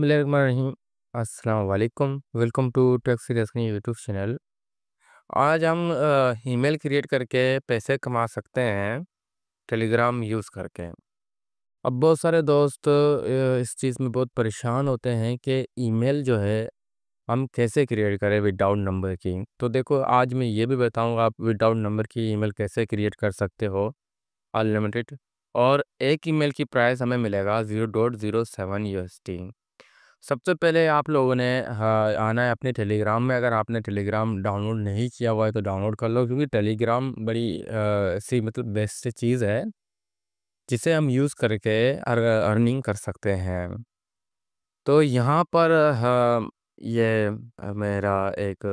बसमीम अस्सलाम welcome to tax रेस्किन यूट्यूब चैनल आज हम ईमेल क्रिएट करके पैसे कमा सकते हैं टेलीग्राम यूज़ करके अब बहुत सारे दोस्त इस चीज़ में बहुत परेशान होते हैं कि ईमेल जो है हम कैसे क्रिएट करें विदाउट नंबर की तो देखो आज मैं ये भी बताऊंगा आप विदाउट नंबर की ईमेल कैसे क्रिएट कर सकते हो अनलिमिटेड और एक ईमेल की प्राइस हमें मिलेगा zero dot zero seven U S T सबसे पहले आप लोगों ने हाँ, आना है अपने टेलीग्राम में अगर आपने टेलीग्राम डाउनलोड नहीं किया हुआ है तो डाउनलोड कर लो क्योंकि टेलीग्राम बड़ी आ, सी मतलब बेस्ट चीज़ है जिसे हम यूज़ करके अर, अर्निंग कर सकते हैं तो यहाँ पर हाँ, ये मेरा एक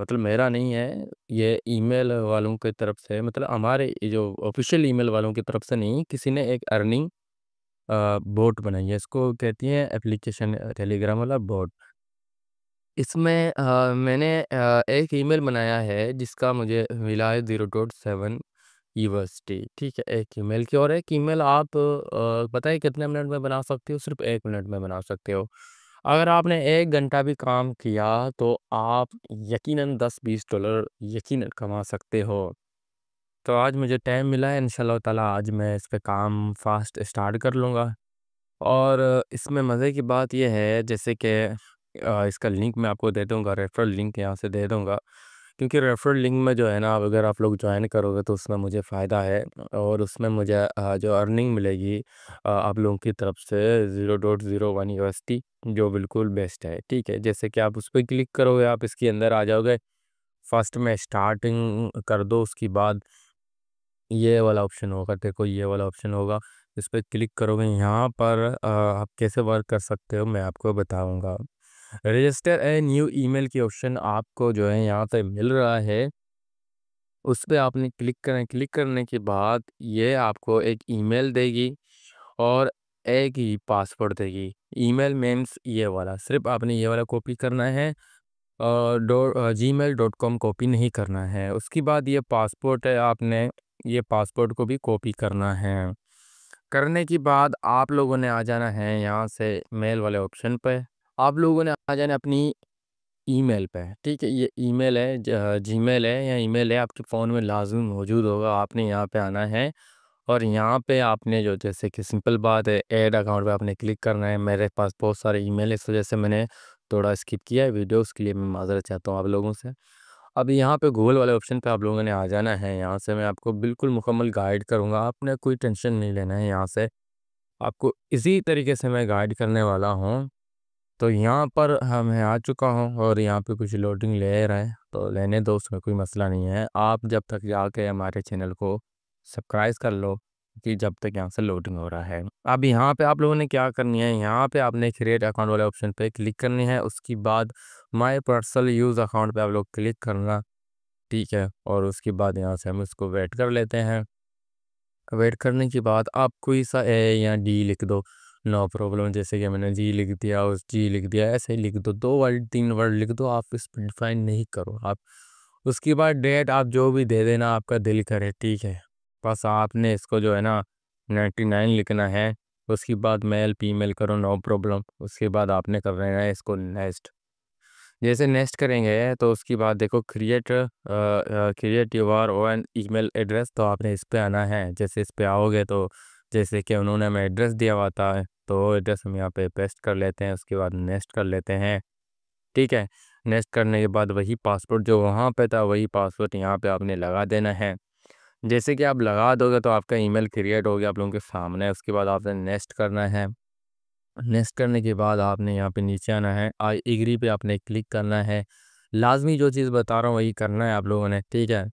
मतलब मेरा नहीं है ये ईमेल वालों की तरफ से मतलब हमारे जो ऑफिशियल ईमेल वालों की तरफ से नहीं किसी ने एक अर्निंग बोट बनाई है इसको कहती है एप्लीकेशन टेलीग्राम वाला बोट इसमें मैंने अ, एक ईमेल बनाया है जिसका मुझे मिला है ज़ीरो डॉट सेवन यूनिवर्सिटी ठीक है एक ईमेल की और एक ईमेल आप पता है कितने मिनट में बना सकते हो सिर्फ एक मिनट में बना सकते हो अगर आपने एक घंटा भी काम किया तो आप यकीनन दस बीस डॉलर यकीनन कमा सकते हो तो आज मुझे टाइम मिला है इंशाल्लाह ताला आज मैं इस पे काम फास्ट स्टार्ट कर लूँगा और इसमें मज़े की बात यह है जैसे कि इसका लिंक मैं आपको दे दूँगा रेफ़रल लिंक यहाँ से दे दूँगा क्योंकि रेफ़रल लिंक में जो है ना अगर आप लोग ज्वाइन करोगे तो उसमें मुझे फ़ायदा है और उसमें मुझे जो अर्निंग मिलेगी आप लोगों की तरफ से zero dot zero one T जो बिल्कुल बेस्ट है ठीक है जैसे कि आप उस पर क्लिक करोगे आप इसके अंदर आ जाओगे फर्स्ट में स्टार्टिंग कर दो उसके बाद ये वाला ऑप्शन होगा देखो ये वाला ऑप्शन होगा इस पर क्लिक करोगे यहाँ पर आप कैसे वर्क कर सकते हो मैं आपको बताऊँगा रजिस्टर ए न्यू ईमेल की ऑप्शन आपको जो है यहाँ से मिल रहा है उस पर आपने क्लिक करें क्लिक करने के बाद ये आपको एक ईमेल देगी और एक ही पासवर्ड देगी ईमेल मेम्स ये वाला सिर्फ आपने ये वाला कॉपी करना है dot g mail dot com copy नहीं करना है उसके बाद ये पासपोर्ट है आपने ये पासपोर्ट को भी कॉपी करना है करने के बाद आप लोगों ने आ जाना है यहाँ से मेल वाले ऑप्शन पे आप लोगों ने आ जाना अपनी ईमेल पे ठीक है ये ईमेल है जीमेल है या ईमेल है आपके फ़ोन में लाजम मौजूद होगा आपने यहाँ पे आना है और यहाँ पे आपने जो जैसे कि सिंपल बात है एड अकाउंट पे आपने क्लिक करना है मेरे पास बहुत सारे ईमेल इस वजह से मैंने थोड़ा स्किप किया है वीडियो उसके लिए मैं माजरत चाहता हूँ आप लोगों से अब यहाँ पे गूगल वाले ऑप्शन पे आप लोगों ने आ जाना है यहाँ से मैं आपको बिल्कुल मुकम्मल गाइड करूँगा आपने कोई टेंशन नहीं लेना है यहाँ से आपको इसी तरीके से मैं गाइड करने वाला हूँ तो यहाँ पर हम हाँ, मैं आ चुका हूँ और यहाँ पे कुछ लोडिंग ले रहे हैं तो लेने दो उसमें कोई मसला नहीं है आप जब तक जाके हमारे चैनल को सब्सक्राइब कर लो कि जब तक यहाँ से लोडिंग हो रहा है अब यहाँ पे आप लोगों ने क्या करनी है यहाँ पे आपने क्रिएट अकाउंट वाले ऑप्शन पे क्लिक करनी है उसके बाद माय पर्सनल यूज़ अकाउंट पे आप लोग क्लिक करना ठीक है और उसके बाद यहाँ से हम इसको वेट कर लेते हैं वेट करने के बाद आप कोई सा ए या डी लिख दो नो प्रॉब्लम जैसे कि मैंने जी लिख दिया उस जी लिख दिया ऐसे ही लिख दो दो वर्ड तीन वर्ड लिख दो आप इस पर डिफाइन नहीं करो आप उसके बाद डेट आप जो भी दे देना आपका दिल करे ठीक है बस आपने इसको जो है ना नाइन्टी नाइन लिखना है उसके बाद मेल पी मेल करो नो प्रॉब्लम उसके बाद आपने कर रहे हैं इसको नेक्स्ट जैसे नेक्स्ट करेंगे तो उसके बाद देखो create create our own email address तो आपने इस पर आना है जैसे इस पर आओगे तो जैसे कि उन्होंने हमें एड्रेस दिया हुआ था तो एड्रेस हम यहाँ पे पेस्ट कर लेते हैं उसके बाद नेक्स्ट कर लेते हैं ठीक है नेक्स्ट करने के बाद वही पासपोर्ट जो वहाँ पे था वही पासपोर्ट यहाँ पे आपने लगा देना है जैसे कि आप लगा दोगे तो आपका ईमेल क्रिएट हो गया आप लोगों के सामने उसके बाद आपने नेस्ट करना है नेस्ट करने के बाद आपने यहाँ पे नीचे आना है आई एग्री पे आपने क्लिक करना है लाजमी जो चीज़ बता रहा हूँ वही करना है आप लोगों ने ठीक है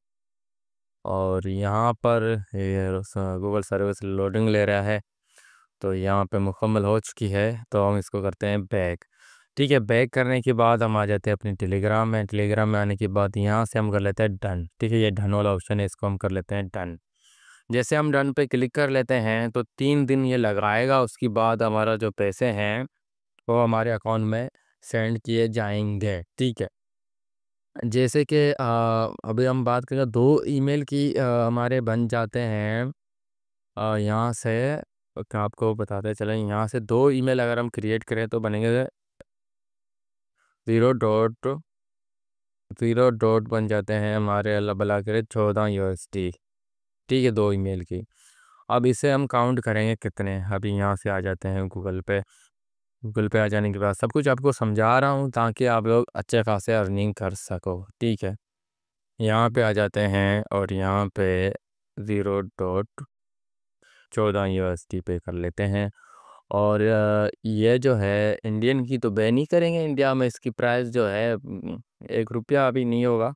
और यहाँ पर गूगल सर्विस लोडिंग ले रहा है तो यहाँ पे मुकम्मल हो चुकी है तो हम इसको करते हैं बैक ठीक है बैक करने के बाद हम आ जाते हैं अपने टेलीग्राम में टेलीग्राम में आने के बाद यहाँ से हम कर लेते हैं डन ठीक है ये डन वाला ऑप्शन है इसको हम कर लेते हैं डन जैसे हम डन पे क्लिक कर लेते हैं तो तीन दिन ये लगाएगा उसके बाद हमारा जो पैसे हैं वो हमारे अकाउंट में सेंड किए जाएंगे ठीक है जैसे कि अभी हम बात करें दो ईमेल की आ, हमारे बन जाते हैं यहाँ से आपको बताते चलें यहाँ से दो ईमेल अगर हम क्रिएट करें तो बनेंगे ज़ीरो डॉट ज़ीरो डॉट बन जाते हैं हमारे अल्लाह भला करे चौदह यूएसडी ठीक है दो ईमेल की अब इसे हम काउंट करेंगे कितने अभी यहाँ से आ जाते हैं गूगल पे गूगल पे आ जाने के बाद सब कुछ आपको समझा रहा हूँ ताकि आप लोग अच्छे खासे अर्निंग कर सको ठीक है यहाँ पे आ जाते हैं और यहाँ पे ज़ीरो डॉट चौदह यूएसडी पे कर लेते हैं और ये जो है इंडियन की तो बैन ही करेंगे इंडिया में इसकी प्राइस जो है एक रुपया अभी नहीं होगा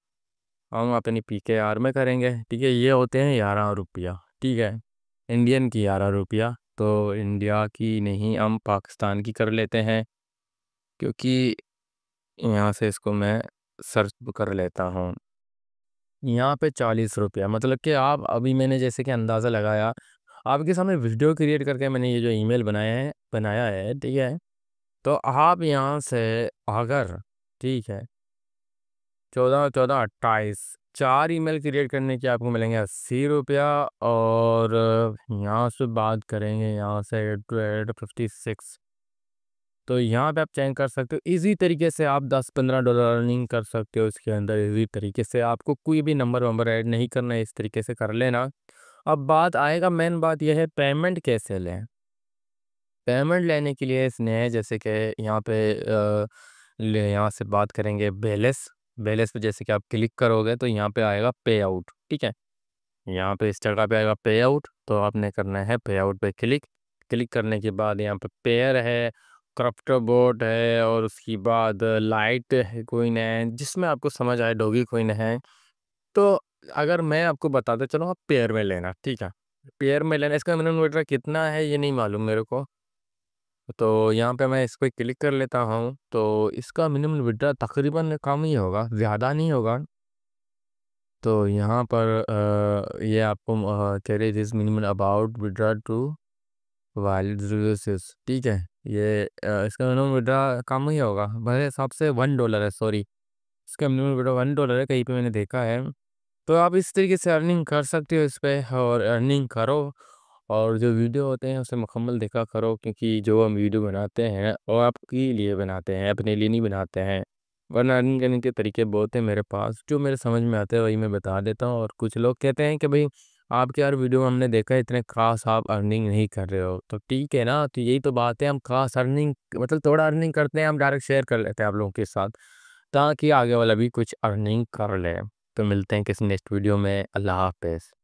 हम अपनी पी के आर में करेंगे ठीक है ये होते हैं ग्यारह रुपया ठीक है इंडियन की ग्यारह रुपया तो इंडिया की नहीं हम पाकिस्तान की कर लेते हैं क्योंकि यहाँ से इसको मैं सर्च कर लेता हूँ यहाँ पे चालीस रुपया मतलब कि आप अभी मैंने जैसे कि अंदाज़ा लगाया आपके सामने वीडियो क्रिएट करके मैंने ये जो ईमेल बनाया है बनाया है ठीक है तो आप यहाँ से अगर ठीक है चौदह चौदह अट्ठाईस चार ईमेल क्रिएट करने के आपको मिलेंगे अस्सी रुपया और यहाँ से बात करेंगे यहाँ से eight two eight fifty six तो यहाँ पे आप चेंज कर सकते हो इजी तरीके से आप दस पंद्रह डॉलर अर्निंग कर सकते हो इसके अंदर इजी तरीके से आपको कोई भी नंबर वंबर ऐड नहीं करना है इस तरीके से कर लेना अब बात आएगा मेन बात यह है पेमेंट कैसे लें पेमेंट लेने के लिए इसने जैसे कि यहाँ पे यहाँ से बात करेंगे बैलेंस बैलेंस पे जैसे कि आप क्लिक करोगे तो यहाँ पे आएगा पे आउट ठीक है यहाँ पे इस जगह पे आएगा पे आउट तो आपने करना है पे आउट पे क्लिक क्लिक करने के बाद यहाँ पे पेयर है क्रप्टो बोट है और उसके बाद लाइट है कोइन है जिसमें आपको समझ आए डोगी कोइन है तो अगर मैं आपको बता दें चलो आप पेयर में लेना ठीक है पेयर में लेना इसका मिनिमम वेट कितना है ये नहीं मालूम मेरे को तो यहाँ पे मैं इसको क्लिक कर लेता हूँ तो इसका मिनिमम विड्रा तकरीबन कम ही होगा ज़्यादा नहीं होगा तो यहाँ पर आ, ये आपको रही this minimum about withdraw to wild resources ठीक है ये आ, इसका मिनिमम विड्रा कम ही होगा मेरे हिसाब से वन डॉलर है सॉरी इसका मिनिमम विड्रा वन डॉलर है कहीं पे मैंने देखा है तो आप इस तरीके से अर्निंग कर सकते हो इस पर और अर्निंग करो और जो वीडियो होते हैं उसे मुकम्मल देखा करो क्योंकि जो हम वीडियो बनाते हैं वो आपके लिए बनाते हैं अपने लिए नहीं बनाते हैं वरना अर्निंग करने के तरीके बहुत हैं मेरे पास जो मेरे समझ में आते हैं वही मैं बता देता हूँ और कुछ लोग कहते हैं कि भाई आपके यार वीडियो में हमने देखा इतने खास आप अर्निंग नहीं कर रहे हो तो ठीक है ना तो यही तो बात है हम खास अर्निंग मतलब थोड़ा अर्निंग करते हैं हम डायरेक्ट शेयर कर लेते हैं आप लोगों के साथ ताकि आगे वाला भी कुछ अर्निंग कर ले तो मिलते हैं किसी नेक्स्ट वीडियो में अल्लाह हाफिज़